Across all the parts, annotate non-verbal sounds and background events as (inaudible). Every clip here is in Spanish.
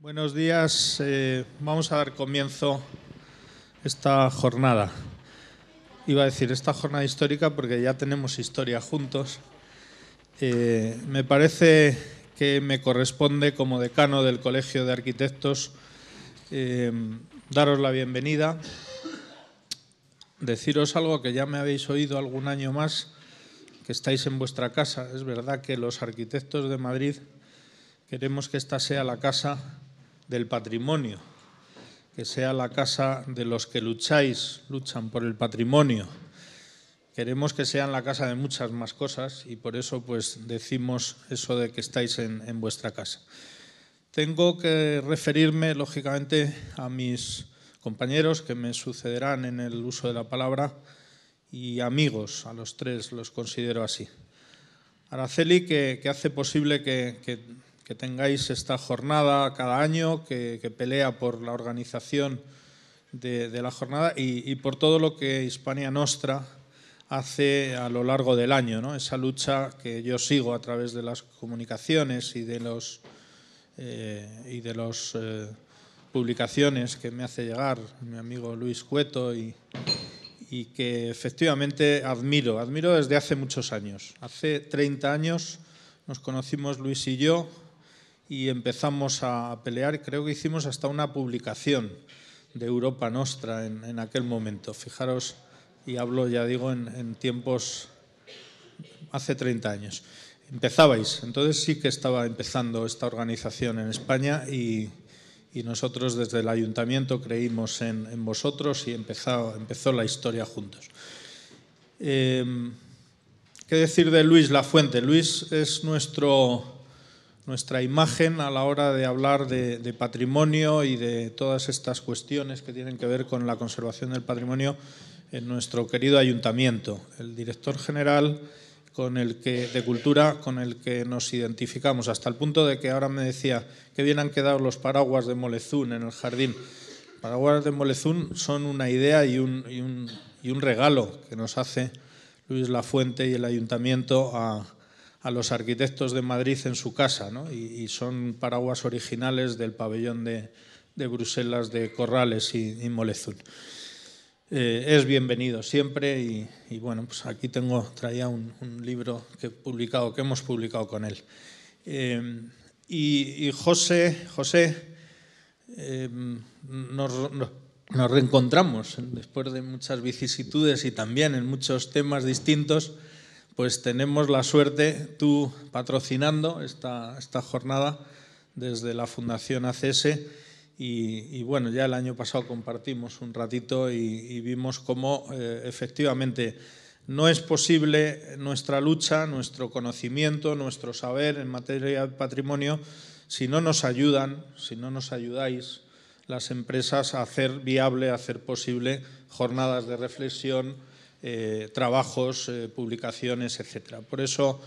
Buenos días. Eh, vamos a dar comienzo esta jornada. Iba a decir esta jornada histórica porque ya tenemos historia juntos. Eh, me parece que me corresponde, como decano del Colegio de Arquitectos, eh, daros la bienvenida, deciros algo que ya me habéis oído algún año más, que estáis en vuestra casa. Es verdad que los arquitectos de Madrid queremos que esta sea la casa del patrimonio, que sea la casa de los que lucháis, luchan por el patrimonio. Queremos que sean la casa de muchas más cosas y por eso pues decimos eso de que estáis en, vuestra casa. Tengo que referirme, lógicamente, a mis compañeros que me sucederán en el uso de la palabra y amigos, a los tres los considero así. Araceli, que, hace posible que que tengáis esta jornada cada año que, pelea por la organización de, la jornada y, por todo lo que Hispania Nostra hace a lo largo del año, esa lucha que yo sigo a través de las comunicaciones y de las eh, eh, publicaciones que me hace llegar mi amigo Luis Cueto y, y que efectivamente admiro, admiro desde hace muchos años. Hace 30 años nos conocimos Luis y yo y empezamos a pelear. Creo que hicimos hasta una publicación de Europa Nostra en, aquel momento. Fijaros, y hablo, ya digo, en, tiempos hace 30 años. Empezabais, entonces sí que estaba empezando esta organización en España y, y nosotros desde el ayuntamiento creímos en, vosotros y empezó, empezó, la historia juntos. Eh, ¿Qué decir de Luis Lafuente? Luis es nuestro nuestra imagen a la hora de hablar de, patrimonio y de todas estas cuestiones que tienen que ver con la conservación del patrimonio en nuestro querido ayuntamiento. El director general con el que, de cultura con el que nos identificamos, hasta el punto de que ahora me decía que bien han quedado los paraguas de Molezún en el jardín. Paraguas de Molezún son una idea y un, y un, y un regalo que nos hace Luis Lafuente y el ayuntamiento a a los arquitectos de Madrid en su casa, y, son paraguas originales del pabellón de, Bruselas de Corrales y, Molezul. Eh, es bienvenido siempre y, bueno, pues aquí tengo, traía un, libro que, publicado, que hemos publicado con él. Eh, y, José, José eh, nos reencontramos después de muchas vicisitudes y también en muchos temas distintos pues tenemos la suerte, tú patrocinando esta, jornada desde la Fundación ACS. Y, bueno, ya el año pasado compartimos un ratito y, vimos cómo eh, efectivamente no es posible nuestra lucha, nuestro conocimiento, nuestro saber en materia de patrimonio si no nos ayudan, si no nos ayudáis las empresas a hacer viable, a hacer posible jornadas de reflexión, eh, trabajos, eh, publicaciones, etc. Por eso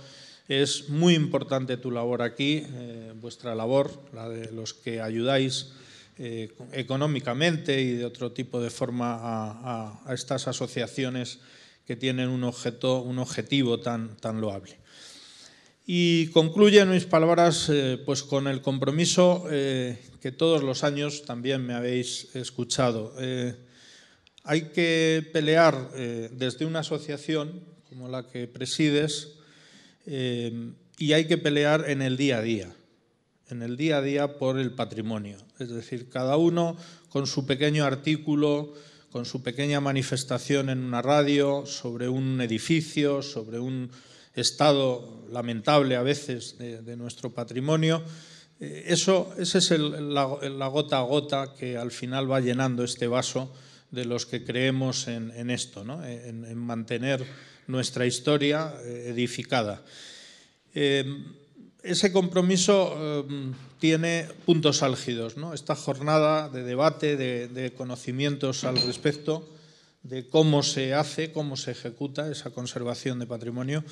es muy importante tu labor aquí, eh, vuestra labor, la de los que ayudáis económicamente y de otro tipo de forma a, estas asociaciones que tienen un, objeto, un objetivo tan, tan loable. Y en mis palabras pues con el compromiso que todos los años también me habéis escuchado. Hay que pelear eh, desde una asociación como la que presides eh, y hay que pelear en el día a día, en el día a día por el patrimonio. Es decir, cada uno con su pequeño artículo, con su pequeña manifestación en una radio, sobre un edificio, sobre un estado lamentable a veces de, nuestro patrimonio. Eh, eso, esa es la gota a gota que al final va llenando este vaso de los que creemos en, esto, en, mantener nuestra historia eh, edificada. Em, ese compromiso em, tiene puntos álgidos. ¿no? Esta jornada de debate, de, conocimientos al respecto, de cómo se hace, cómo se ejecuta esa conservación de patrimonio,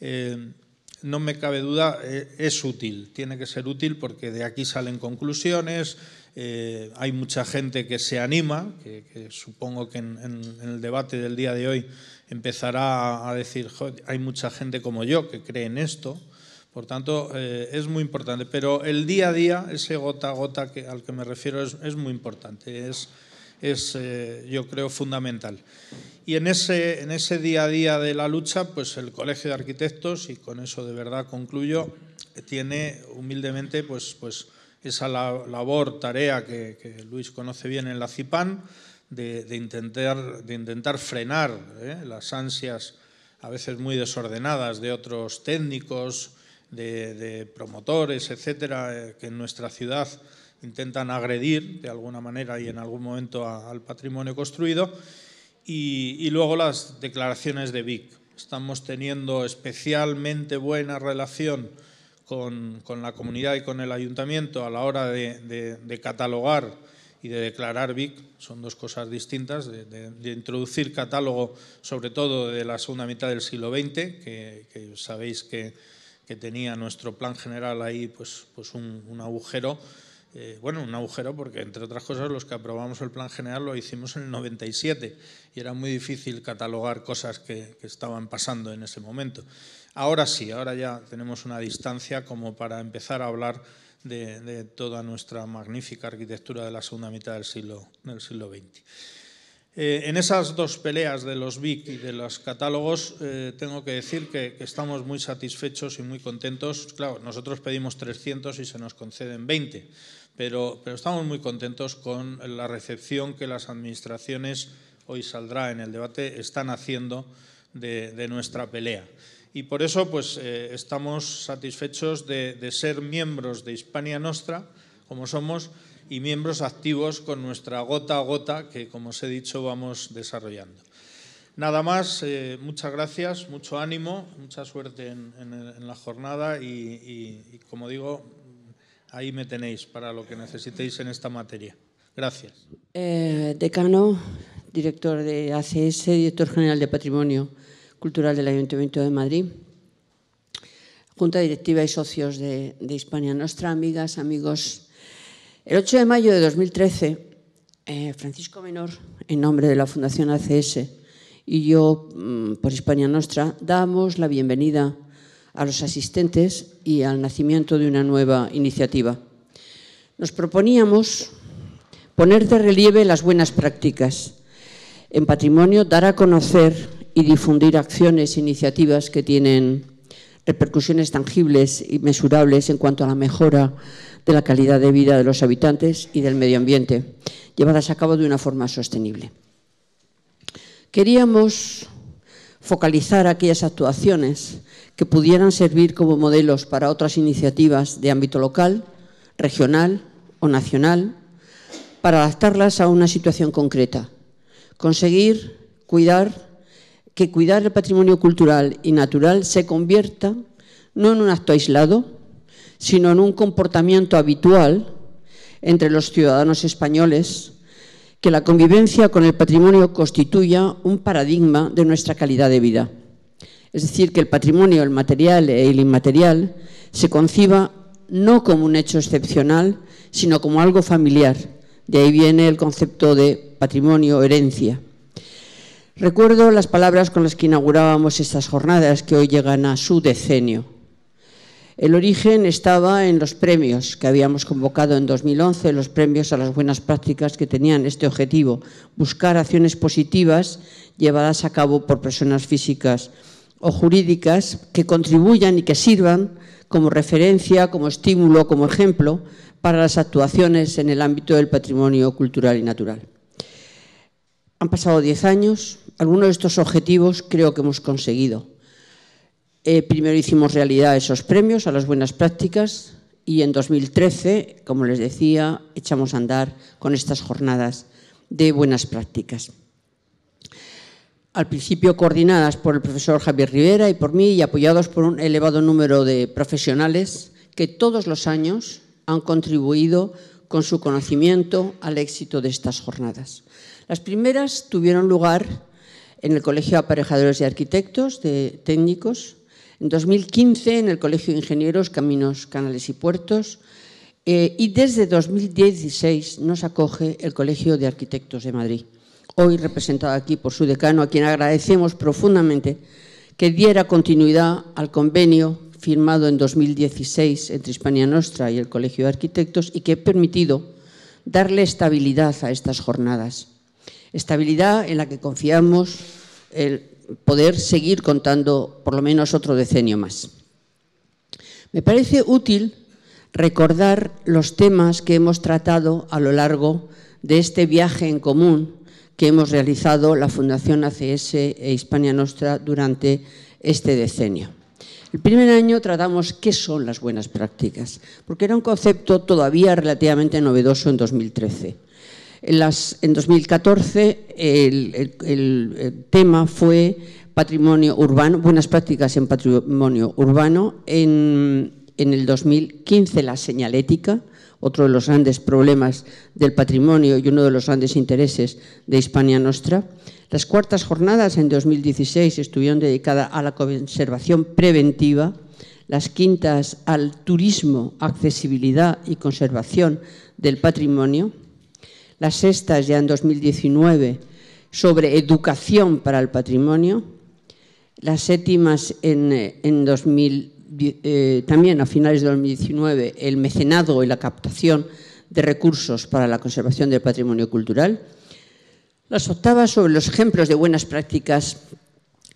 em, no me cabe duda, eh, es útil, tiene que ser útil porque de aquí salen conclusiones, eh, hay mucha gente que se anima, que, supongo que en, el debate del día de hoy empezará a decir, hay mucha gente como yo que cree en esto, por tanto eh, es muy importante, pero el día a día, ese gota a gota que, al que me refiero es, muy importante, es es, eh, yo creo, fundamental. Y en ese, día a día de la lucha, pues el Colegio de Arquitectos, y con eso de verdad concluyo, tiene humildemente pues, pues esa labor, tarea que, Luis conoce bien en la CIPAN, de, intentar, de intentar frenar eh, las ansias a veces muy desordenadas de otros técnicos, de promotores, etcétera, eh, que en nuestra ciudad intentan agredir de alguna manera y en algún momento al patrimonio construido. Y, luego las declaraciones de Vic. Estamos teniendo especialmente buena relación con, la comunidad y con el ayuntamiento a la hora de, catalogar y de declarar BIC, son dos cosas distintas, de, introducir catálogo sobre todo de la segunda mitad del siglo XX, que, sabéis que, que, tenía nuestro plan general ahí pues, pues un, un agujero, eh, bueno, un agujero porque, entre otras cosas, los que aprobamos el plan general lo hicimos en el 97 y era muy difícil catalogar cosas que, estaban pasando en ese momento. Ahora sí, ahora ya tenemos una distancia como para empezar a hablar de, toda nuestra magnífica arquitectura de la segunda mitad del siglo, del siglo XX. Eh, en esas dos peleas de los BIC y de los catálogos, eh, tengo que decir que, estamos muy satisfechos y muy contentos. Claro, nosotros pedimos 300 y se nos conceden 20 pero, estamos muy contentos con la recepción que las administraciones, hoy saldrá en el debate, están haciendo de, nuestra pelea. Y por eso pues, eh, estamos satisfechos de, ser miembros de Hispania Nostra, como somos, y miembros activos con nuestra gota a gota que, como os he dicho, vamos desarrollando. Nada más, eh, muchas gracias, mucho ánimo, mucha suerte en, la jornada y, como digo, Ahí me tenéis para lo que necesitéis en esta materia. Gracias. Eh, decano, director de ACS, director general de Patrimonio Cultural del Ayuntamiento de Madrid, Junta Directiva y socios de, Hispania Nostra, amigas, amigos. El 8 de mayo de 2013, eh, Francisco Menor, en nombre de la Fundación ACS, y yo, mm, por Hispania Nostra, damos la bienvenida a los asistentes y al nacimiento de una nueva iniciativa. Nos proponíamos poner de relieve las buenas prácticas. En patrimonio, dar a conocer y difundir acciones, e iniciativas que tienen repercusiones tangibles y mesurables en cuanto a la mejora de la calidad de vida de los habitantes y del medio ambiente, llevadas a cabo de una forma sostenible. Queríamos focalizar aquellas actuaciones que pudieran servir como modelos para otras iniciativas de ámbito local, regional o nacional, para adaptarlas a una situación concreta. Conseguir cuidar que cuidar el patrimonio cultural y natural se convierta no en un acto aislado, sino en un comportamiento habitual entre los ciudadanos españoles, que la convivencia con el patrimonio constituya un paradigma de nuestra calidad de vida es decir, que el patrimonio, el material e el inmaterial, se conciba no como un hecho excepcional, sino como algo familiar. De ahí viene el concepto de patrimonio, herencia. Recuerdo las palabras con las que inaugurábamos estas jornadas que hoy llegan a su decenio. El origen estaba en los premios que habíamos convocado en 2011, los premios a las buenas prácticas que tenían este objetivo, buscar acciones positivas llevadas a cabo por personas físicas o jurídicas que contribuyan y que sirvan como referencia, como estímulo, como ejemplo para las actuaciones en el ámbito del patrimonio cultural y natural. Han pasado diez años, algunos de estos objetivos creo que hemos conseguido. Eh, primero hicimos realidad esos premios a las buenas prácticas y en 2013, como les decía, echamos a andar con estas jornadas de buenas prácticas al principio coordinadas por el profesor Javier Rivera y por mí y apoyados por un elevado número de profesionales que todos los años han contribuido con su conocimiento al éxito de estas jornadas. Las primeras tuvieron lugar en el Colegio de Aparejadores y Arquitectos de Técnicos, en 2015 en el Colegio de Ingenieros Caminos, Canales y Puertos eh, y desde 2016 nos acoge el Colegio de Arquitectos de Madrid hoy representado aquí por su decano, a quien agradecemos profundamente que diera continuidad al convenio firmado en 2016 entre Hispania Nostra y el Colegio de Arquitectos y que ha permitido darle estabilidad a estas jornadas. Estabilidad en la que confiamos el poder seguir contando por lo menos otro decenio más. Me parece útil recordar los temas que hemos tratado a lo largo de este viaje en común que hemos realizado la Fundación ACS e Hispania Nostra durante este decenio. El primer año tratamos qué son las buenas prácticas, porque era un concepto todavía relativamente novedoso en 2013. En, las, en 2014 el, tema fue patrimonio urbano, buenas prácticas en patrimonio urbano. En, en el 2015 la señalética otro de los grandes problemas del patrimonio y uno de los grandes intereses de Hispania Nostra. Las cuartas jornadas en 2016 estuvieron dedicadas a la conservación preventiva, las quintas al turismo, accesibilidad y conservación del patrimonio, las sextas ya en 2019 sobre educación para el patrimonio, las séptimas en, eh, en eh, también a finales de 2019 el mecenado y la captación de recursos para la conservación del patrimonio cultural. Las octavas sobre los ejemplos de buenas prácticas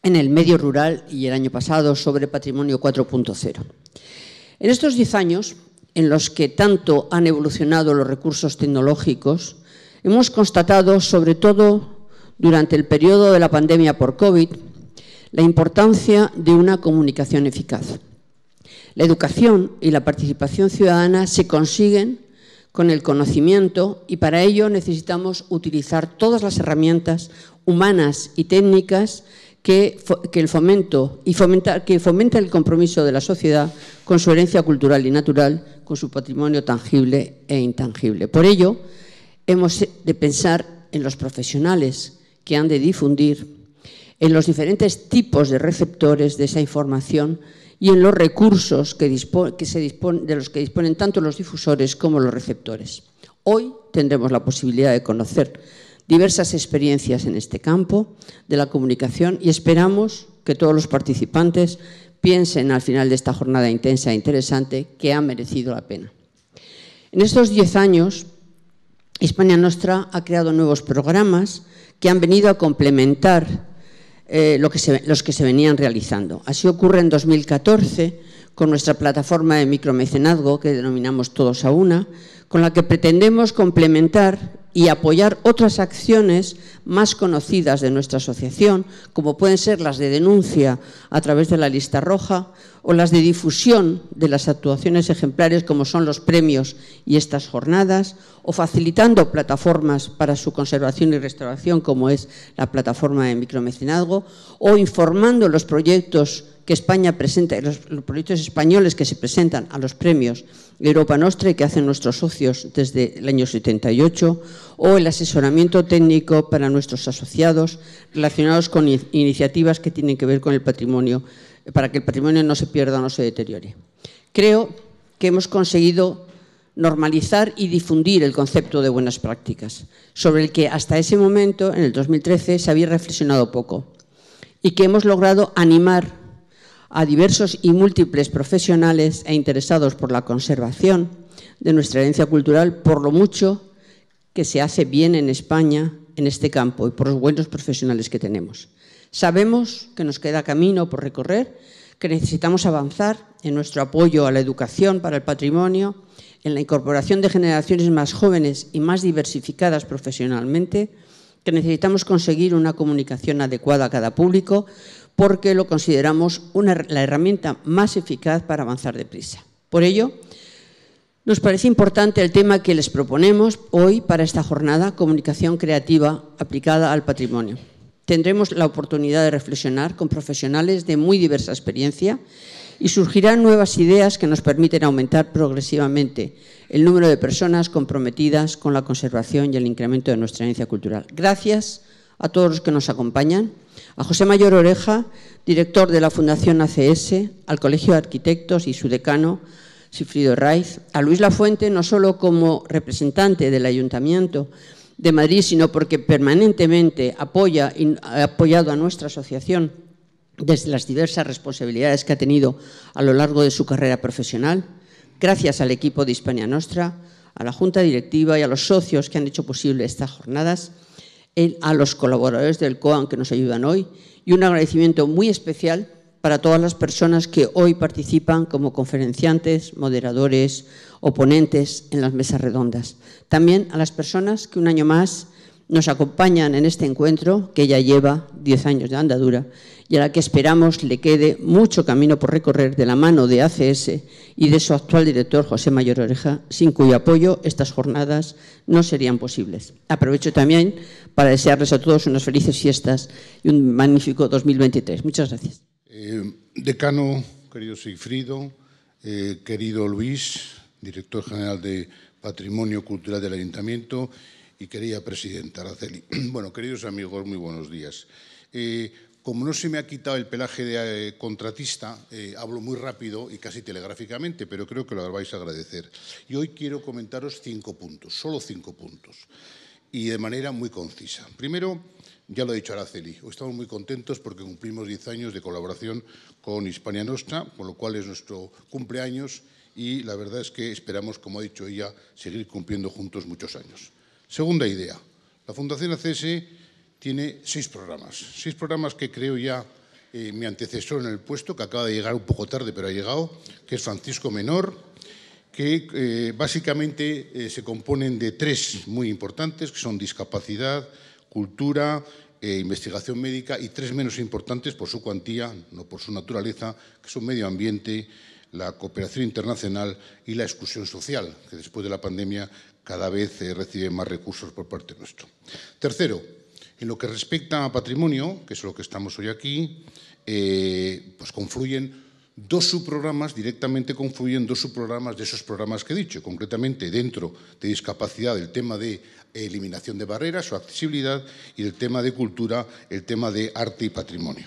en el medio rural y el año pasado sobre patrimonio 4.0. En estos 10 años, en los que tanto han evolucionado los recursos tecnológicos, hemos constatado, sobre todo durante el periodo de la pandemia por COVID, la importancia de una comunicación eficaz. La educación y la participación ciudadana se consiguen con el conocimiento y para ello necesitamos utilizar todas las herramientas humanas y técnicas que, que fomenta el compromiso de la sociedad con su herencia cultural y natural, con su patrimonio tangible e intangible. Por ello, hemos de pensar en los profesionales que han de difundir, en los diferentes tipos de receptores de esa información y en los recursos que se de los que disponen tanto los difusores como los receptores. Hoy tendremos la posibilidad de conocer diversas experiencias en este campo de la comunicación y esperamos que todos los participantes piensen al final de esta jornada intensa e interesante que ha merecido la pena. En estos diez años, Hispania Nostra ha creado nuevos programas que han venido a complementar eh, lo que los que se venían realizando. Así ocurre en 2014 con nuestra plataforma de micromecenazgo que denominamos Todos a Una, con la que pretendemos complementar y apoyar otras acciones más conocidas de nuestra asociación, como pueden ser las de denuncia a través de la lista roja o las de difusión de las actuaciones ejemplares como son los premios y estas jornadas, o facilitando plataformas para su conservación y restauración como es la plataforma de micromecenazgo, o informando los proyectos que España presenta, los, proyectos españoles que se presentan a los premios Europa Nostra y que hacen nuestros socios desde el año 78, o el asesoramiento técnico para nuestros asociados relacionados con iniciativas que tienen que ver con el patrimonio, para que el patrimonio no se pierda o no se deteriore. Creo que hemos conseguido normalizar y difundir el concepto de buenas prácticas, sobre el que hasta ese momento, en el 2013, se había reflexionado poco, y que hemos logrado animar a diversos y múltiples profesionales e interesados por la conservación de nuestra herencia cultural por lo mucho que se hace bien en España en este campo y por los buenos profesionales que tenemos. Sabemos que nos queda camino por recorrer, que necesitamos avanzar en nuestro apoyo a la educación para el patrimonio, en la incorporación de generaciones más jóvenes y más diversificadas profesionalmente, que necesitamos conseguir una comunicación adecuada a cada público porque lo consideramos la herramienta más eficaz para avanzar deprisa. Por ello, nos parece importante el tema que les proponemos hoy para esta jornada, comunicación creativa aplicada al patrimonio. Tendremos la oportunidad de reflexionar con profesionales de muy diversa experiencia y surgirán nuevas ideas que nos permiten aumentar progresivamente el número de personas comprometidas con la conservación y el incremento de nuestra herencia cultural. Gracias a todos los que nos acompañan, a José Mayor Oreja, director de la Fundación ACS, al Colegio de Arquitectos y su decano, Sifrido Raiz, a Luis Lafuente no solo como representante del Ayuntamiento de Madrid, sino porque permanentemente apoya y ha apoyado a nuestra asociación desde las diversas responsabilidades que ha tenido a lo largo de su carrera profesional, gracias al equipo de Hispania Nostra, a la Junta Directiva y a los socios que han hecho posible estas jornadas, a los colaboradores del COAN que nos ayudan hoy y un agradecimiento muy especial para todas las personas que hoy participan como conferenciantes, moderadores o ponentes en las mesas redondas. También a las personas que un año más nos acompañan en este encuentro, que ya lleva 10 años de andadura y a la que esperamos le quede mucho camino por recorrer de la mano de ACS y de su actual director, José Mayor Oreja, sin cuyo apoyo estas jornadas no serían posibles. Aprovecho también para desearles a todos unas felices fiestas y un magnífico 2023. Muchas gracias. Eh, decano, querido Sigfrido, eh, querido Luis, director general de Patrimonio Cultural del Ayuntamiento, y querida presidenta Araceli. (clears throat) Bueno, queridos amigos, muy buenos días. Eh, como no se me ha quitado el pelaje de contratista, hablo muy rápido y casi telegráficamente, pero creo que lo vais a agradecer. Y hoy quiero comentaros cinco puntos, solo cinco puntos, y de manera muy concisa. Primero, ya lo ha dicho Araceli, hoy estamos muy contentos porque cumplimos 10 años de colaboración con Hispania Nostra, con lo cual es nuestro cumpleaños y la verdad es que esperamos, como ha dicho ella, seguir cumpliendo juntos muchos años. Segunda idea, la Fundación ACS tiene seis programas, seis programas que creo ya eh, mi antecesor en el puesto, que acaba de llegar un poco tarde, pero ha llegado, que es Francisco Menor, que eh, básicamente eh, se componen de tres muy importantes, que son discapacidad, cultura, e investigación médica y tres menos importantes por su cuantía, no por su naturaleza, que son medio ambiente, la cooperación internacional y la exclusión social, que después de la pandemia cada vez eh, recibe más recursos por parte nuestra. Tercero, en lo que respecta a patrimonio, que es lo que estamos hoy aquí, eh, pues confluyen dos subprogramas directamente confluyen dos subprogramas de esos programas que he dicho, concretamente dentro de discapacidad el tema de eliminación de barreras o accesibilidad y el tema de cultura, el tema de arte y patrimonio.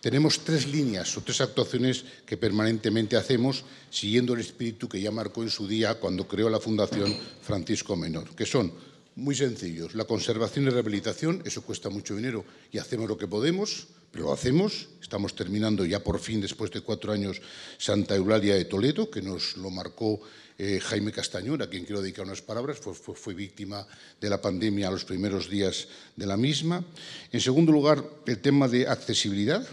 Tenemos tres líneas o tres actuaciones que permanentemente hacemos siguiendo el espíritu que ya marcó en su día cuando creó la Fundación Francisco Menor, que son muy sencillos. La conservación y rehabilitación, eso cuesta mucho dinero y hacemos lo que podemos, lo hacemos, estamos terminando ya por fin, después de cuatro años, Santa Eulalia de Toledo, que nos lo marcó eh, Jaime Castañón, a quien quiero dedicar unas palabras, fue, fue, víctima de la pandemia a los primeros días de la misma. En segundo lugar, el tema de accesibilidad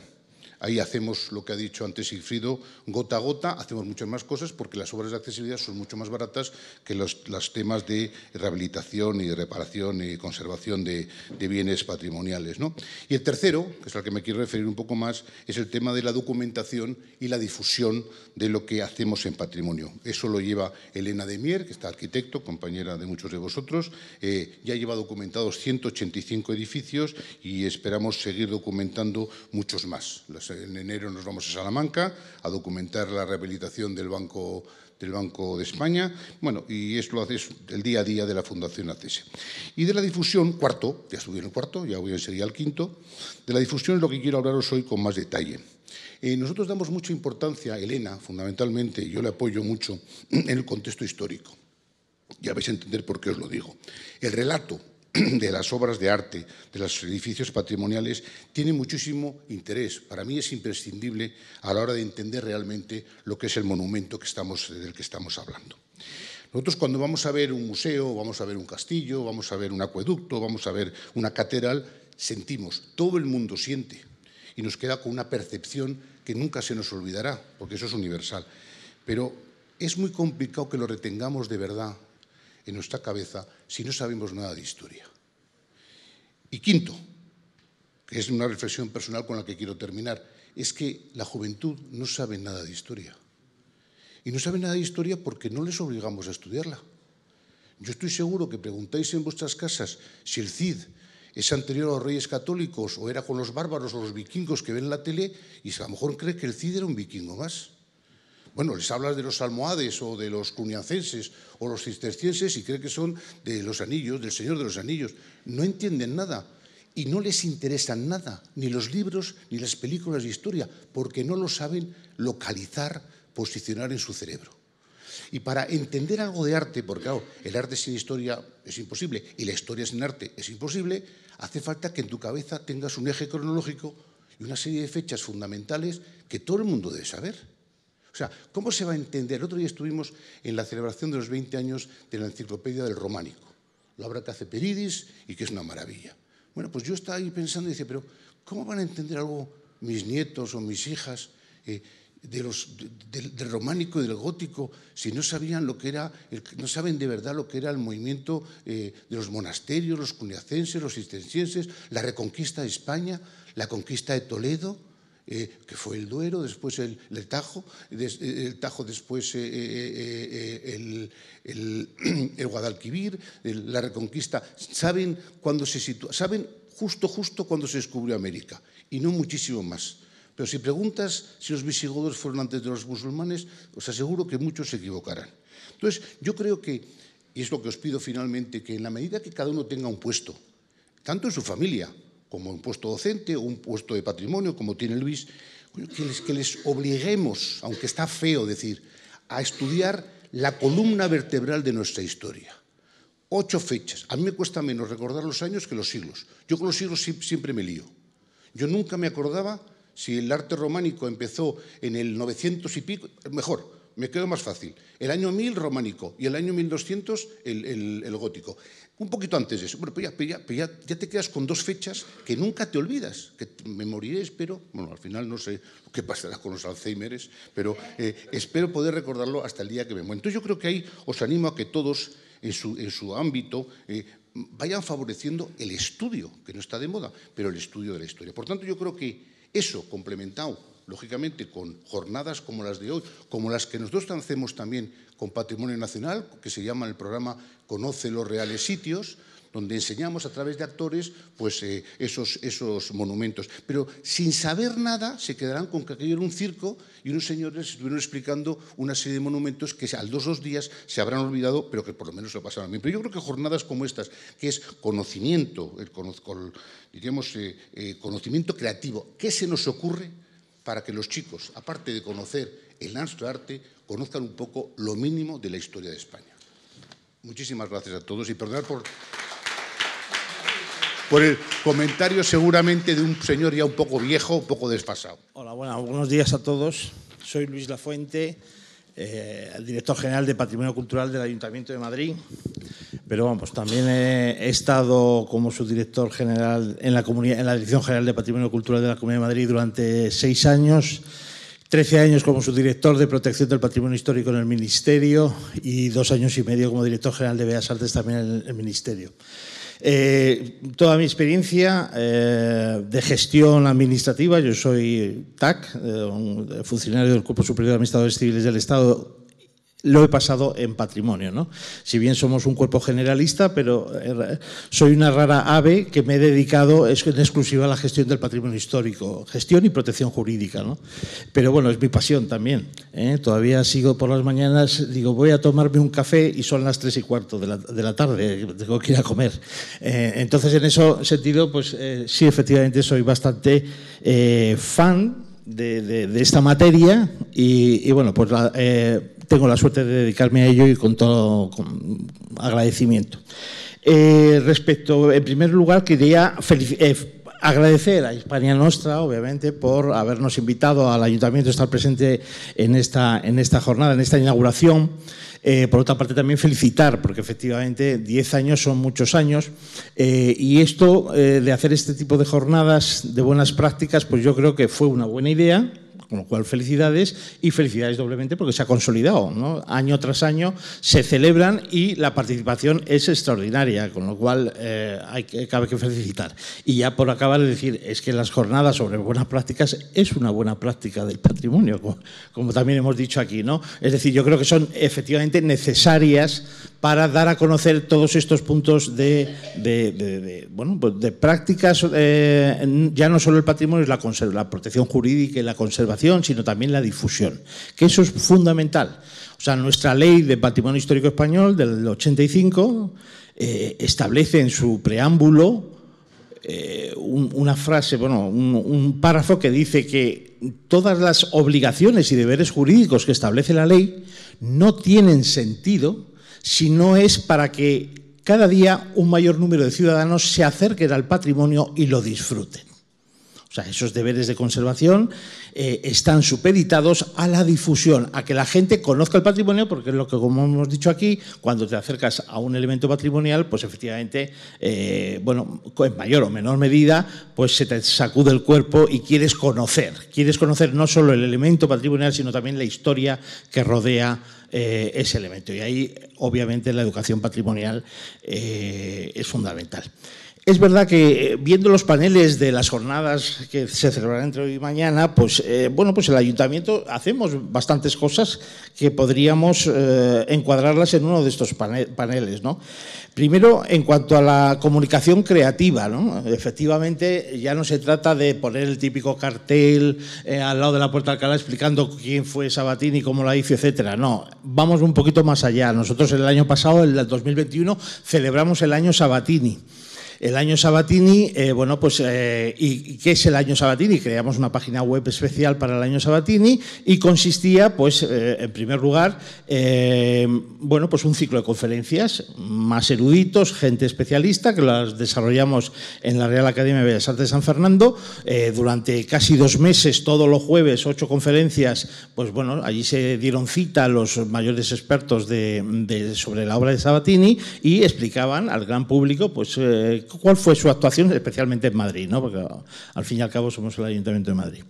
Ahí hacemos lo que ha dicho antes Sigfrido, gota a gota, hacemos muchas más cosas porque las obras de accesibilidad son mucho más baratas que los, temas de rehabilitación y reparación y conservación de, bienes patrimoniales. ¿no? Y el tercero, que es al que me quiero referir un poco más, es el tema de la documentación y la difusión de lo que hacemos en patrimonio. Eso lo lleva Elena de Mier, que está arquitecto, compañera de muchos de vosotros, eh, ya lleva documentados 185 edificios y esperamos seguir documentando muchos más en enero nos vamos a Salamanca a documentar la rehabilitación del Banco, del Banco de España. Bueno, y esto lo haces el día a día de la Fundación ACESE. Y de la difusión, cuarto, ya estuve en el cuarto, ya voy enseguida al quinto, de la difusión es lo que quiero hablaros hoy con más detalle. Eh, nosotros damos mucha importancia, Elena, fundamentalmente, yo le apoyo mucho, en el contexto histórico. Ya vais a entender por qué os lo digo. El relato (clears throat) de las obras de arte, de los edificios patrimoniales, tiene muchísimo interés. Para mí es imprescindible a la hora de entender realmente lo que es el monumento que estamos, del que estamos hablando. Nosotros cuando vamos a ver un museo, vamos a ver un castillo, vamos a ver un acueducto, vamos a ver una catedral, sentimos, todo el mundo siente y nos queda con una percepción que nunca se nos olvidará, porque eso es universal. Pero es muy complicado que lo retengamos de verdad en nuestra cabeza si no sabemos nada de historia. Y quinto, que es una reflexión personal con la que quiero terminar, es que la juventud no sabe nada de historia. Y no sabe nada de historia porque no les obligamos a estudiarla. Yo estoy seguro que preguntáis en vuestras casas si el Cid es anterior a los reyes católicos o era con los bárbaros o los vikingos que ven la tele y a lo mejor cree que el Cid era un vikingo más bueno, les hablas de los almohades o de los cuniacenses o los cistercienses y creen que son de los anillos, del Señor de los Anillos. No entienden nada y no les interesan nada, ni los libros ni las películas de historia, porque no lo saben localizar, posicionar en su cerebro. Y para entender algo de arte, porque el arte sin historia es imposible y la historia sin arte es imposible, hace falta que en tu cabeza tengas un eje cronológico y una serie de fechas fundamentales que todo el mundo debe saber. O sea, ¿cómo se va a entender? El otro día estuvimos en la celebración de los 20 años de la Enciclopedia del Románico, la obra que hace Peridis y que es una maravilla. Bueno, pues yo estaba ahí pensando y decía, pero ¿cómo van a entender algo mis nietos o mis hijas eh, del románico y del gótico si no sabían lo que era, no saben de verdad lo que era el movimiento eh, de los monasterios, los cuneacenses, los cistercienses, la reconquista de España, la conquista de Toledo? Eh, que fue el Duero, después el, Tajo, eh, el Tajo después eh, (clears throat) el, Guadalquivir, la Reconquista. Saben cuándo se sitúa, saben justo, justo cuando se descubrió América y no muchísimo más. Pero si preguntas si los visigodos fueron antes de los musulmanes, os aseguro que muchos se equivocarán. Entonces, yo creo que, y es lo que os pido finalmente, que en la medida que cada uno tenga un puesto, tanto en su familia, como un puesto docente o un puesto de patrimonio, como tiene Luis, que les, obliguemos, aunque está feo decir, a estudiar la columna vertebral de nuestra historia. Ocho fechas. A mí me cuesta menos recordar los años que los siglos. Yo con los siglos siempre me lío. Yo nunca me acordaba si el arte románico empezó en el 900 y pico, mejor, me quedo más fácil. El año 1000 románico y el año 1200 el, el gótico un poquito antes de eso. Bueno, pero, pues pues pues ya, te quedas con dos fechas que nunca te olvidas, que me moriré, espero, bueno, al final no sé qué pasará con los Alzheimeres, pero eh, espero poder recordarlo hasta el día que me muero. Entonces yo creo que ahí os animo a que todos en su, ámbito eh, vayan favoreciendo el estudio, que no está de moda, pero el estudio de la historia. Por tanto, yo creo que eso, complementado lógicamente, con jornadas como las de hoy, como las que nosotros hacemos también con Patrimonio Nacional, que se llama el programa Conoce los Reales Sitios, donde enseñamos a través de actores pues, eh, esos, esos monumentos. Pero sin saber nada se quedarán con que aquello era un circo y unos señores estuvieron explicando una serie de monumentos que al dos o dos días se habrán olvidado, pero que por lo menos lo pasaron bien. Pero yo creo que jornadas como estas, que es conocimiento, el, diríamos, eh, eh, conocimiento creativo, ¿qué se nos ocurre? para que los chicos, aparte de conocer el nuestro arte, conozcan un poco lo mínimo de la historia de España. Muchísimas gracias a todos y perdonad por, el comentario seguramente de un señor ya un poco viejo, un poco desfasado. Hola, bueno, buenos días a todos. Soy Luis Lafuente, eh, el director general de Patrimonio Cultural del Ayuntamiento de Madrid. Pero vamos, también he, estado como subdirector general en la, comunidad, en la Dirección General de Patrimonio Cultural de la Comunidad de Madrid durante seis años. trece años como subdirector de Protección del Patrimonio Histórico en el Ministerio y dos años y medio como director general de Bellas Artes también en el Ministerio. Eh, toda mi experiencia eh, de gestión administrativa, yo soy TAC, eh, funcionario del Cuerpo Superior de Administradores Civiles del Estado lo he pasado en patrimonio. ¿no? Si bien somos un cuerpo generalista, pero eh, soy una rara ave que me he dedicado en exclusiva a la gestión del patrimonio histórico, gestión y protección jurídica. ¿no? Pero bueno, es mi pasión también. ¿eh? Todavía sigo por las mañanas, digo, voy a tomarme un café y son las tres y cuarto de la, tarde, tengo que ir a comer. Eh, entonces, en ese sentido, pues sí, efectivamente soy bastante fan de, esta materia y, bueno, pues la, tengo la suerte de dedicarme a ello y con todo agradecimiento. Eh, respecto, en primer lugar, quería eh, agradecer a Hispania Nostra, obviamente, por habernos invitado al ayuntamiento a estar presente en esta, en esta jornada, en esta inauguración. Eh, por otra parte, también felicitar, porque efectivamente 10 años son muchos años. y esto de hacer este tipo de jornadas de buenas prácticas, pues yo creo que fue una buena idea. Con lo cual, felicidades y felicidades doblemente porque se ha consolidado. Año tras año se celebran y la participación es extraordinaria, con lo cual eh, hay cabe que felicitar. Y ya por acabar de decir, es que las jornadas sobre buenas prácticas es una buena práctica del patrimonio, como, también hemos dicho aquí. ¿no? Es decir, yo creo que son efectivamente necesarias para dar a conocer todos estos puntos de, de, bueno, pues de prácticas, eh, ya no solo el patrimonio, es la, protección jurídica y la conservación, sino también la difusión, que eso es fundamental. O sea, nuestra ley de patrimonio histórico español del 85 eh, establece en su preámbulo eh, una frase, bueno, un, un párrafo que dice que todas las obligaciones y deberes jurídicos que establece la ley no tienen sentido si no es para que cada día un mayor número de ciudadanos se acerquen al patrimonio y lo disfruten. O sea, esos deberes de conservación eh, están supeditados a la difusión, a que la gente conozca el patrimonio, porque es lo que, como hemos dicho aquí, cuando te acercas a un elemento patrimonial, pues efectivamente, eh, bueno, en mayor o menor medida, pues se te sacude el cuerpo y quieres conocer. Quieres conocer no solo el elemento patrimonial, sino también la historia que rodea eh, ese elemento. Y ahí, obviamente, la educación patrimonial es fundamental. Es verdad que eh, viendo los paneles de las jornadas que se celebrarán entre hoy y mañana, pues eh, bueno, pues el ayuntamiento hacemos bastantes cosas que podríamos eh, encuadrarlas en uno de estos paneles, ¿no? Primero, en cuanto a la comunicación creativa, Efectivamente, ya no se trata de poner el típico cartel al lado de la puerta de Alcalá explicando quién fue Sabatini, cómo la hizo, etcétera. No, vamos un poquito más allá. Nosotros el año pasado, el 2021, celebramos el año Sabatini. El año Sabatini, eh, bueno, pues, eh, ¿y, qué es el año Sabatini? Creamos una página web especial para el año Sabatini y consistía, pues, eh, en primer lugar, bueno, pues un ciclo de conferencias más eruditos, gente especialista, que las desarrollamos en la Real Academia de Bellas Artes de San Fernando durante casi dos meses, todos los jueves, ocho conferencias, pues bueno, allí se dieron cita a los mayores expertos sobre la obra de Sabatini y explicaban al gran público, pues, cuál fue su actuación, especialmente en Madrid, ¿no? porque al fin y al cabo somos el Ayuntamiento de Madrid.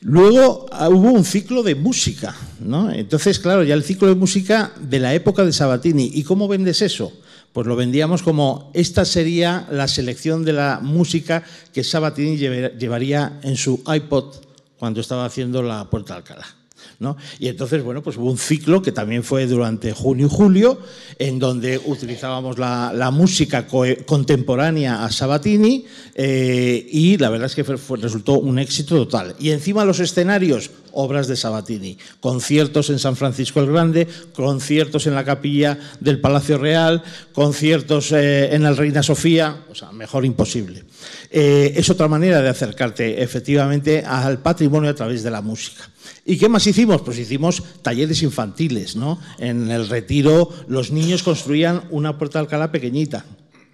Luego ah, hubo un ciclo de música, ¿no? entonces claro, ya el ciclo de música de la época de Sabatini. ¿Y cómo vendes eso? Pues lo vendíamos como esta sería la selección de la música que Sabatini llevaría en su iPod cuando estaba haciendo la Puerta de Alcalá. Y entonces, bueno, pues hubo un ciclo que también fue durante junio y julio, en donde utilizábamos la, música contemporánea a Sabatini eh, y la verdad es que resultó un éxito total. Y encima los escenarios obras de Sabatini. Conciertos en San Francisco el Grande, conciertos en la capilla del Palacio Real, conciertos eh, en la Reina Sofía, o sea, mejor imposible. Eh, es otra manera de acercarte efectivamente al patrimonio a través de la música. ¿Y qué más hicimos? Pues hicimos talleres infantiles, ¿no? En el retiro los niños construían una puerta Alcalá pequeñita,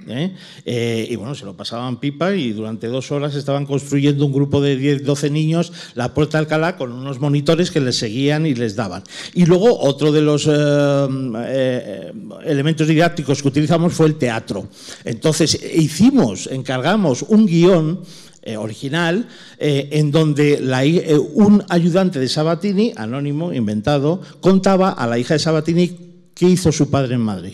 ¿eh? Eh, y bueno, se lo pasaban pipa y durante dos horas estaban construyendo un grupo de 10, 12 niños la puerta de Alcalá con unos monitores que les seguían y les daban. Y luego otro de los eh, elementos didácticos que utilizamos fue el teatro. Entonces hicimos, encargamos un guión original, en donde un ayudante de Sabatini, anónimo, inventado, contaba a la hija de Sabatini qué hizo su padre en Madrid.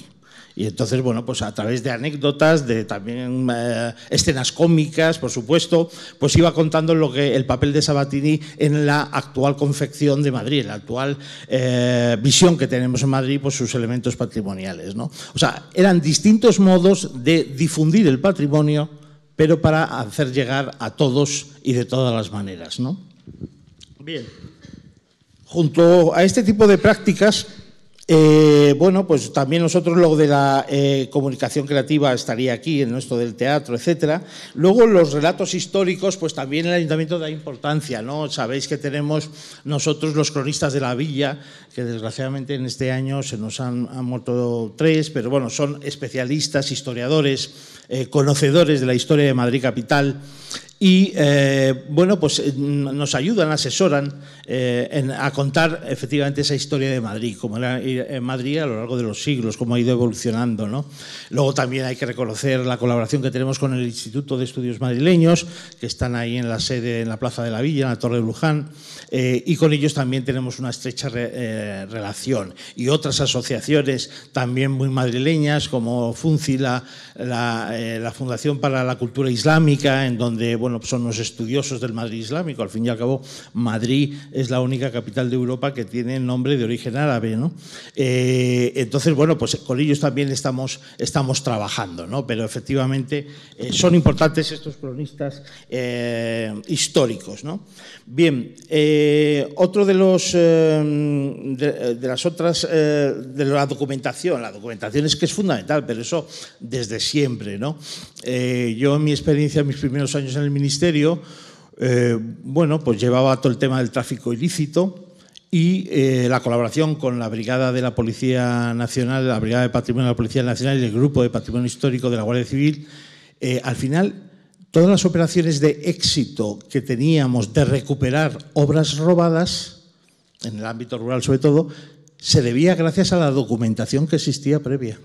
Y entonces, bueno, pues a través de anécdotas, de también eh, escenas cómicas, por supuesto, pues iba contando lo que el papel de Sabatini en la actual confección de Madrid, en la actual eh, visión que tenemos en Madrid, pues sus elementos patrimoniales, ¿no? O sea, eran distintos modos de difundir el patrimonio, pero para hacer llegar a todos y de todas las maneras, Bien. Junto a este tipo de prácticas, eh, bueno, pues también nosotros lo de la eh, comunicación creativa estaría aquí, en nuestro del teatro, etcétera. Luego los relatos históricos, pues también el ayuntamiento da importancia, ¿no? Sabéis que tenemos nosotros los cronistas de la villa, que desgraciadamente en este año se nos han, muerto tres, pero bueno, son especialistas, historiadores, eh, conocedores de la historia de Madrid capital y eh, bueno, pues eh, nos ayudan, asesoran eh, a contar efectivamente esa historia de Madrid, como era en Madrid a lo largo de los siglos, cómo ha ido evolucionando. ¿no? Luego también hay que reconocer la colaboración que tenemos con el Instituto de Estudios Madrileños, que están ahí en la sede, en la Plaza de la Villa, en la Torre de Luján, y con ellos también tenemos una estrecha relación. Y otras asociaciones también muy madrileñas, como FUNCI, la, la Fundación para la Cultura Islámica, en donde son los estudiosos del Madrid islámico. Al fin y al cabo, Madrid es la única capital de Europa que tiene el nombre de origen árabe, ¿no? Eh, entonces, bueno, pues con ellos también estamos, estamos trabajando, ¿no? Pero efectivamente eh, son importantes estos cronistas eh, históricos, ¿no? Bien, otro de los de, de, las otras de la documentación, la documentación es que es fundamental, pero eso desde siempre, ¿no? yo en mi experiencia, mis primeros años en el ministerio, eh, bueno, pues llevaba todo el tema del tráfico ilícito y eh, la colaboración con la Brigada de la Policía Nacional, la Brigada de Patrimonio de la Policía Nacional y el Grupo de Patrimonio Histórico de la Guardia Civil, eh, al final todas las operaciones de éxito que teníamos de recuperar obras robadas, en el ámbito rural sobre todo, se debía gracias a la documentación que existía previa.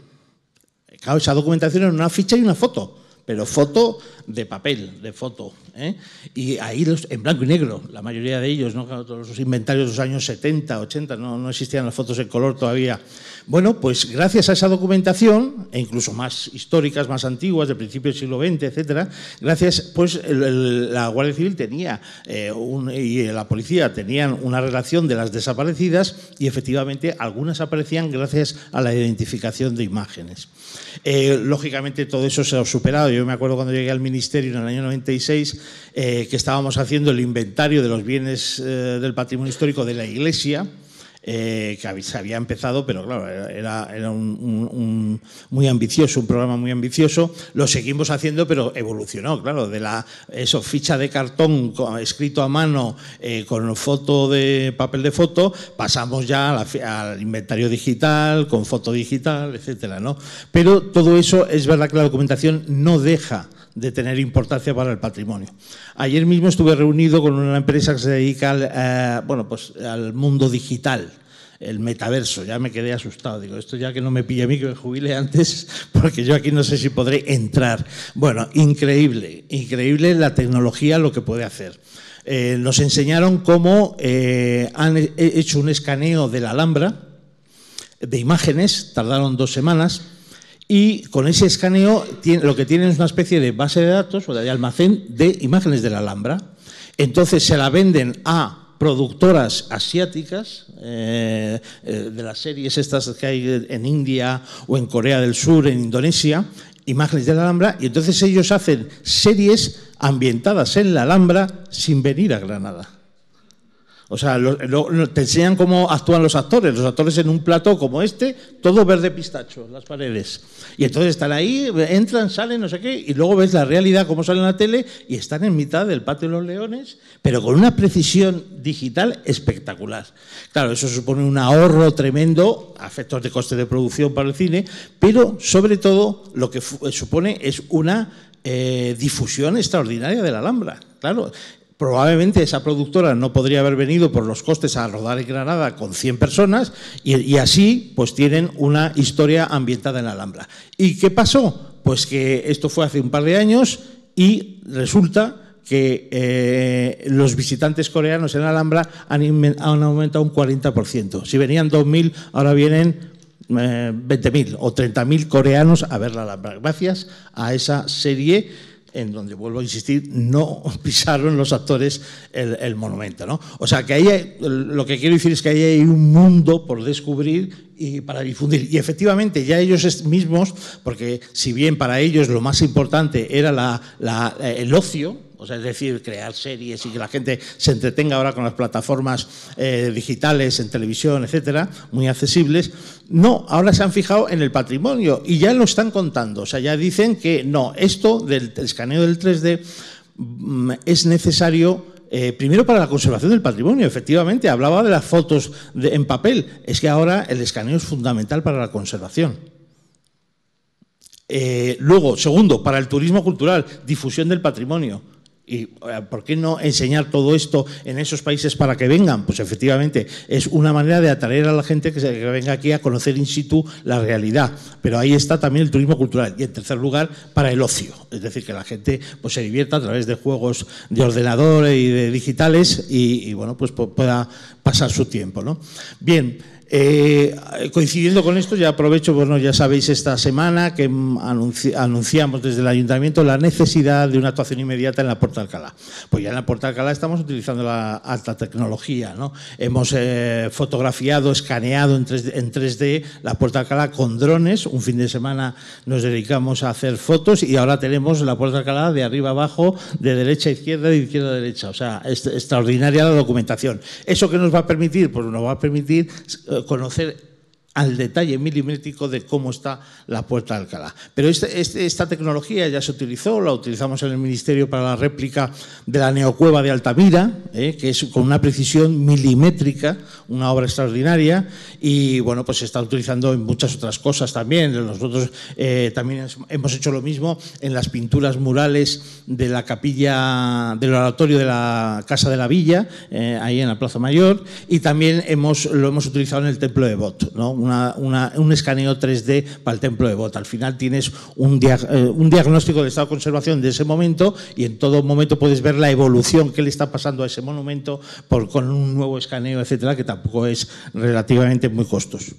Claro, esa documentación era una ficha y una foto pero foto de papel, de foto. ¿eh? Y ahí en blanco y negro, la mayoría de ellos, ¿no? todos los inventarios de los años 70, 80, no, existían las fotos en color todavía. Bueno, pues gracias a esa documentación, e incluso más históricas, más antiguas, de principios del siglo XX, etc., gracias, pues la Guardia Civil tenía eh, y la policía tenían una relación de las desaparecidas y efectivamente algunas aparecían gracias a la identificación de imágenes. Eh, lógicamente todo eso se ha superado. Yo me acuerdo cuando llegué al Ministerio en el año 96 eh, que estábamos haciendo el inventario de los bienes eh, del patrimonio histórico de la Iglesia. Eh, que se había empezado, pero claro, era, un, muy ambicioso, un programa muy ambicioso. Lo seguimos haciendo, pero evolucionó, claro, de la eso, ficha de cartón escrito a mano eh, con foto de papel de foto, pasamos ya al inventario digital, con foto digital, etcétera, ¿no? Pero todo eso es verdad que la documentación no deja de tener importancia para el patrimonio. Ayer mismo estuve reunido con una empresa que se dedica al, eh, bueno, pues al mundo digital, el metaverso. Ya me quedé asustado. Digo, esto ya que no me pille a mí, que me jubile antes, (laughs) porque yo aquí no sé si podré entrar. Bueno, increíble, increíble la tecnología, lo que puede hacer. Eh, nos enseñaron cómo eh, han hecho un escaneo de la Alhambra de imágenes, tardaron dos semanas y con ese escaneo lo que tienen es una especie de base de datos o de almacén de imágenes de la Alhambra. Entonces se la venden a productoras asiáticas eh, eh, de las series estas que hay en India o en Corea del Sur, en Indonesia, imágenes de la Alhambra, y entonces ellos hacen series ambientadas en la Alhambra sin venir a Granada. O sea, te enseñan cómo actúan los actores. Los actores en un plato como este, todo verde pistacho, las paredes. Y entonces están ahí, entran, salen, no sé qué, y luego ves la realidad, cómo sale en la tele, y están en mitad del patio de los leones, pero con una precisión digital espectacular. Claro, eso supone un ahorro tremendo, a efectos de coste de producción para el cine, pero sobre todo lo que supone es una eh, difusión extraordinaria de la Alhambra. Claro, probablemente esa productora no podría haber venido por los costes a rodar en Granada con 100 personas y, así pues tienen una historia ambientada en la Alhambra. ¿Y qué pasó? Pues que esto fue hace un par de años y resulta que eh, los visitantes coreanos en Alhambra han, aumentado un 40%. Si venían 2.000, ahora vienen 20.000 eh, o 30.000 coreanos a ver la Alhambra, gracias a esa serie en donde, vuelvo a insistir, no (laughs) pisaron los actores el, monumento. ¿no? O sea, que ahí lo que quiero decir es que ahí hay un mundo por descubrir y para difundir. Y efectivamente, ya ellos mismos, porque si bien para ellos lo más importante era el ocio, o sea, es decir, crear series y que la gente se entretenga ahora con las plataformas eh, digitales, en televisión, etcétera, muy accesibles. No, ahora se han fijado en el patrimonio y ya lo están contando. O sea, ya dicen que no, esto del escaneo del 3D mm, es necesario eh, primero para la conservación del patrimonio, efectivamente, hablaba de las fotos en papel, es que ahora el escaneo es fundamental para la conservación. Eh, luego, segundo, para el turismo cultural, difusión del patrimonio. ¿Y eh, por qué no enseñar todo esto en esos países para que vengan? Pues efectivamente, es una manera de atraer a la gente que, venga aquí a conocer in situ la realidad. Pero ahí está también el turismo cultural. Y en tercer lugar, para el ocio. Es decir, que la gente pues, se divierta a través de juegos de ordenador y de digitales y, bueno, pues pueda pasar su tiempo. ¿no? Bien. Eh, coincidiendo con esto, ya aprovecho, bueno, ya sabéis esta semana que anunciamos desde el ayuntamiento la necesidad de una actuación inmediata en la Puerta Alcalá. Pues ya en la Puerta Alcalá estamos utilizando la alta tecnología, ¿no? Hemos eh, fotografiado, escaneado en 3D, la Puerta Alcalá con drones. Un fin de semana nos dedicamos a hacer fotos y ahora tenemos la Puerta Alcalá de arriba abajo, de derecha a izquierda, de izquierda a derecha. O sea, es extraordinaria la documentación. ¿Eso qué nos va a permitir? Pues nos va a permitir... Eh, conocer al detalle milimétrico de cómo está la puerta de Alcalá. Pero este, este, esta tecnología ya se utilizó, la utilizamos en el Ministerio para la réplica de la neocueva de Altavira, eh, que es con una precisión milimétrica, una obra extraordinaria, y bueno, pues se está utilizando en muchas otras cosas también. Nosotros eh, también hemos hecho lo mismo en las pinturas murales de la capilla, del oratorio de la Casa de la Villa, eh, ahí en la Plaza Mayor, y también hemos, lo hemos utilizado en el Templo de Bot, ¿no? un escaneo 3D para el templo de Bot. Al final tienes un, eh, diagnóstico de estado de conservación de ese momento y en todo momento puedes ver la evolución que le está pasando a ese monumento con un nuevo escaneo, etcétera, que tampoco es relativamente muy costoso.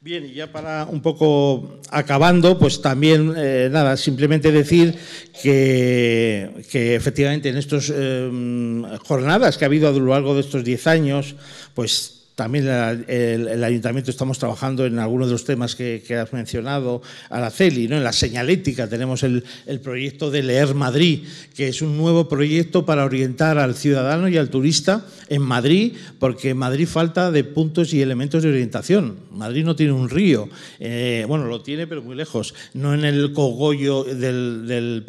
Bien, y ya para un poco acabando, pues también, eh, nada, simplemente decir que, efectivamente en estas em, jornadas que ha habido a lo largo de estos 10 años, pues también el, ayuntamiento estamos trabajando en algunos de los temas que, has mencionado, Araceli, ¿no? en la señalética tenemos el, proyecto de Leer Madrid, que es un nuevo proyecto para orientar al ciudadano y al turista en Madrid, porque en Madrid falta de puntos y elementos de orientación. Madrid no tiene un río, eh, bueno, lo tiene pero muy lejos, no en el cogollo del,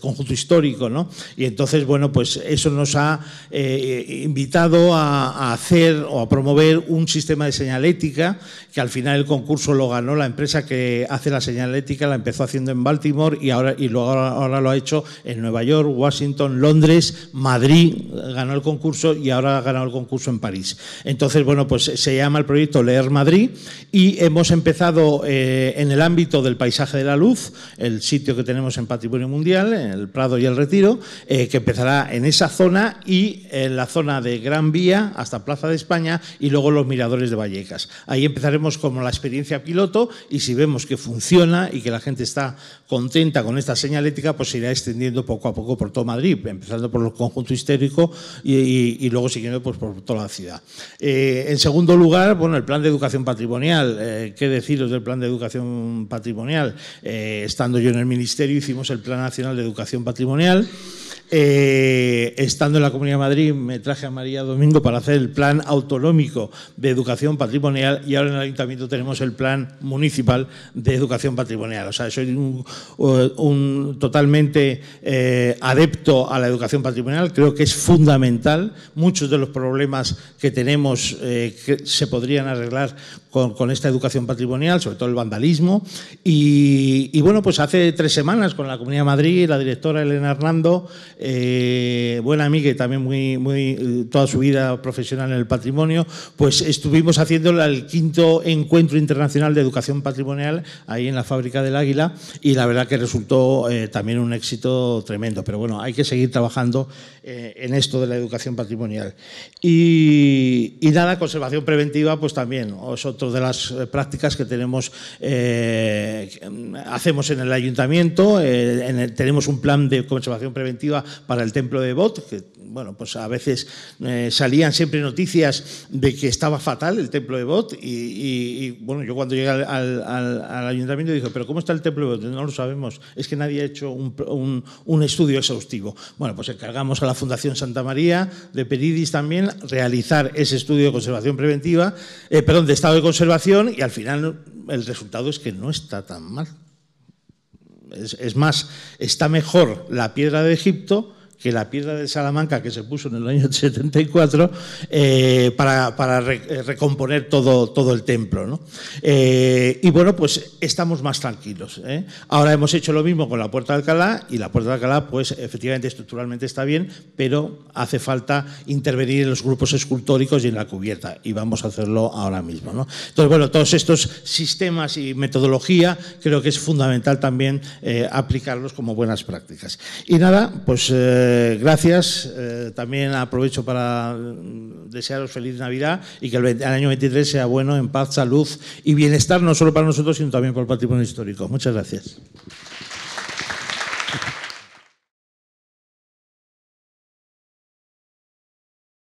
conjunto histórico, ¿no? Y entonces, bueno, pues eso nos ha eh, invitado a hacer o a promover ver un sistema de señalética, que al final el concurso lo ganó la empresa que hace la señalética, la empezó haciendo en Baltimore y ahora y luego ahora lo ha hecho en Nueva York, Washington, Londres, Madrid, ganó el concurso y ahora ha ganado el concurso en París. Entonces, bueno, pues se llama el proyecto Leer Madrid y hemos empezado eh, en el ámbito del paisaje de la luz, el sitio que tenemos en Patrimonio Mundial, el Prado y el Retiro, eh, que empezará en esa zona y en la zona de Gran Vía hasta Plaza de España y luego los miradores de Vallecas. Ahí empezaremos como la experiencia piloto y si vemos que funciona y que la gente está contenta con esta señalética, pues se irá extendiendo poco a poco por todo Madrid, empezando por el conjunto histérico y, luego siguiendo pues, por toda la ciudad. Eh, en segundo lugar, bueno, el plan de educación patrimonial. Eh, ¿Qué deciros del plan de educación patrimonial? Eh, estando yo en el Ministerio hicimos el Plan Nacional de Educación Patrimonial. Eh, estando en la Comunidad de Madrid, me traje a María Domingo para hacer el plan autonómico de educación patrimonial y ahora en el Ayuntamiento tenemos el plan municipal de educación patrimonial. O sea, soy un, totalmente eh, adepto a la educación patrimonial. Creo que es fundamental. Muchos de los problemas que tenemos eh, se podrían arreglar con, esta educación patrimonial, sobre todo el vandalismo. Y, y, bueno, pues hace tres semanas con la Comunidad de Madrid, la directora Elena Hernando, eh, buena amiga y también muy, muy, eh, toda su vida profesional en el patrimonio, pues estuvimos haciendo el quinto encuentro internacional de educación patrimonial ahí en la fábrica del Águila y la verdad que resultó eh, también un éxito tremendo. Pero bueno, hay que seguir trabajando eh, en esto de la educación patrimonial. Y, nada, conservación preventiva, pues también es otra de las eh, prácticas que tenemos, eh, mm, hacemos en el ayuntamiento. tenemos un plan de conservación preventiva para el templo de Bot, que bueno, pues a veces eh, salían siempre noticias de que estaba fatal el templo de Bot y, bueno, yo cuando llegué al, ayuntamiento dije, pero ¿cómo está el templo de Bot? No lo sabemos, es que nadie ha hecho un, estudio exhaustivo. Bueno, pues encargamos a la Fundación Santa María de Peridis también realizar ese estudio de conservación preventiva, eh, perdón, de estado de conservación y al final el resultado es que no está tan mal. es, más, está mejor la piedra de Egipto que la piedra de Salamanca que se puso en el año 74 (laughs) eh, para, eh, recomponer todo, todo el templo. Eh, y bueno, pues estamos más tranquilos. Ahora hemos hecho lo mismo con la Puerta de Alcalá y la Puerta de Alcalá, pues efectivamente estructuralmente está bien, pero hace falta intervenir en los grupos escultóricos y en la cubierta y vamos a hacerlo ahora mismo. Entonces, bueno, todos estos sistemas y metodología creo que es fundamental también aplicarlos como buenas prácticas. Y nada, pues... Eh, gracias. Eh, también aprovecho para mm, desearos feliz Navidad y que el, el, año 23 sea bueno en paz, salud y bienestar, no solo para nosotros, sino también para el patrimonio histórico. Muchas gracias.